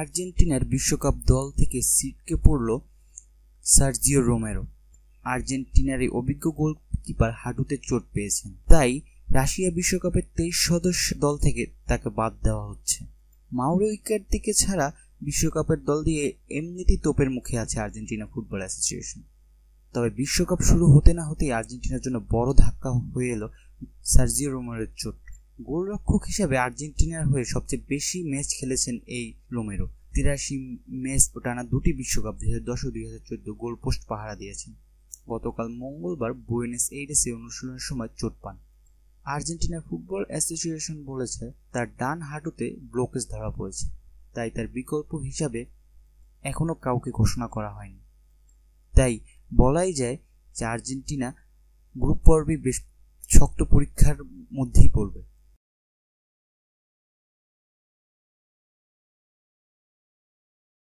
আর্জেন্টিনার বিশ্বকাপ দল থেকে সিটকে পড়ল সার্জিও রোমেরো আর্জেন্টিনার এই অভিজ্ঞ গোলকিপার হাঁটুতে চোট পেয়েছেন তাই রাশিয়া বিশ্বকাপের তেইশ সদস্য দল থেকে তাকে বাদ দেওয়া হচ্ছে মাউরো দিকে ছাড়া বিশ্বকাপের দল দিয়ে এমনিতেই তোপের মুখে আছে আর্জেন্টিনা ফুটবল অ্যাসোসিয়েশন তবে বিশ্বকাপ শুরু হতে না হতেই আর্জেন্টিনার জন্য বড় ধাক্কা হয়ে এলো সার্জিও রোমেরোর চোট গোলরক্ষক হিসেবে আর্জেন্টিনার হয়ে সবচেয়ে বেশি ম্যাচ খেলেছেন এই লোমেরো তিরাশি ম্যাচ ও টানা দুটি বিশ্বকাপ দুই হাজার দশ ও দুই হাজার চোদ্দ গোল পোস্ট পাহারা দিয়েছেন গতকাল মঙ্গলবার বুয়েনেস এইডেসে অনুশীলনের সময় চোট পান আর্জেন্টিনা ফুটবল অ্যাসোসিয়েশন বলেছে তার ডান হাঁটুতে ব্লকেজ ধরা পড়েছে তাই তার বিকল্প হিসাবে এখনও কাউকে ঘোষণা করা হয়নি তাই বলাই যায় যে আর্জেন্টিনা গ্রুপ পর্বে বেশ শক্ত পরীক্ষার মধ্যেই পড়বে